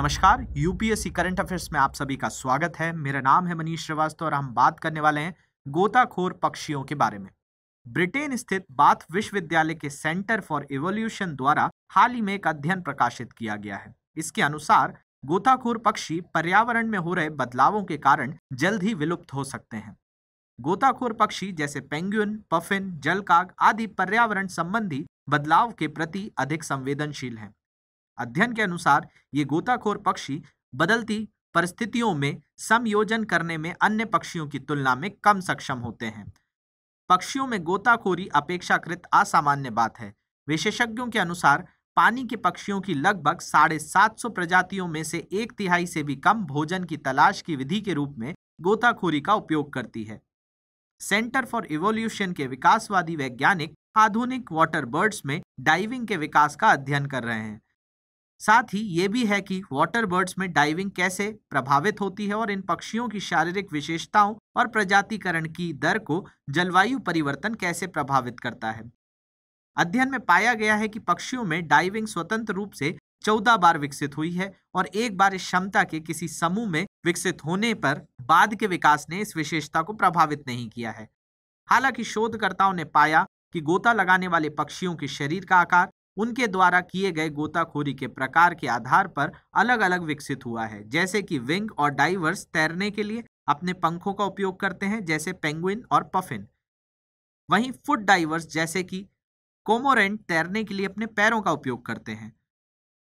नमस्कार UPSC current affairs में आप सभी का स्वागत है मेरा नाम है मनीष श्रीवास्तव और हम बात करने वाले हैं गोताखोर पक्षियों के बारे में ब्रिटेन स्थित बाथ विश्वविद्यालय के सेंटर फॉर इवोल्यूशन द्वारा हाल ही में एक अध्ययन प्रकाशित किया गया है इसके अनुसार गोताखोर पक्षी पर्यावरण में हो रहे बदलावों के कारण जल्द ही विलुप्त हो सकते हैं गोताखोर पक्षी जैसे पेंगुइन पफिन जलकाग आदि पर्यावरण संबंधी बदलाव के प्रति अधिक संवेदनशील हैं अध्ययन के अनुसार ये गोताखोर पक्षी बदलती परिस्थितियों में समयोजन करने में अन्य पक्षियों की तुलना में कम सक्षम होते हैं पक्षियों में गोताखोरी अपेक्षाकृत असामान्य बात है विशेषज्ञों के अनुसार पानी के पक्षियों की लगभग साढ़े सात सौ प्रजातियों में से एक तिहाई से भी कम भोजन की तलाश की विधि के रूप में गोताखोरी का उपयोग करती है सेंटर फॉर इवोल्यूशन के विकासवादी वैज्ञानिक आधुनिक वाटर बर्ड्स में डाइविंग के विकास का अध्ययन कर रहे हैं साथ ही ये भी है कि वाटर बर्ड्स में डाइविंग कैसे प्रभावित होती है और इन पक्षियों की शारीरिक विशेषताओं और प्रजातिकरण की दर को जलवायु परिवर्तन कैसे प्रभावित करता है अध्ययन में पाया गया है कि पक्षियों में डाइविंग स्वतंत्र रूप से चौदह बार विकसित हुई है और एक बार इस क्षमता के किसी समूह में विकसित होने पर बाद के विकास ने इस विशेषता को प्रभावित नहीं किया है हालांकि शोधकर्ताओं ने पाया कि गोता लगाने वाले पक्षियों के शरीर का आकार उनके द्वारा किए गए गोताखोरी के प्रकार के आधार पर अलग अलग विकसित हुआ है जैसे कि विंग और डाइवर्स तैरने के लिए अपने पंखों का उपयोग करते हैं जैसे पेंगुइन और पफिन वहीं फुट डाइवर्स जैसे कि कोमोरेंट तैरने के लिए अपने पैरों का उपयोग करते हैं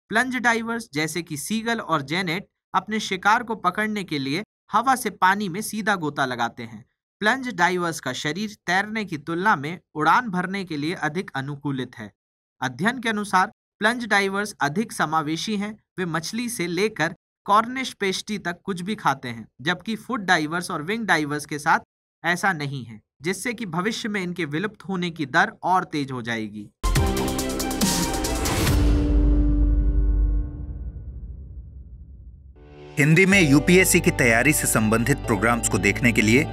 प्लंज डाइवर्स जैसे कि सीगल और जेनेट अपने शिकार को पकड़ने के लिए हवा से पानी में सीधा गोता लगाते हैं प्लंज डाइवर्स का शरीर तैरने की तुलना में उड़ान भरने के लिए अधिक अनुकूलित है अध्ययन के अनुसार प्लंज डाइवर्स अधिक समावेशी हैं वे मछली से लेकर कॉर्निश पेस्टी तक कुछ भी खाते हैं जबकि फूड डाइवर्स और विंग डाइवर्स के साथ ऐसा नहीं है जिससे कि भविष्य में इनके विलुप्त होने की दर और तेज हो जाएगी हिंदी में यूपीएससी की तैयारी से संबंधित प्रोग्राम्स को देखने के लिए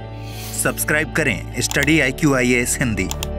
सब्सक्राइब करें study I Q I S Hindi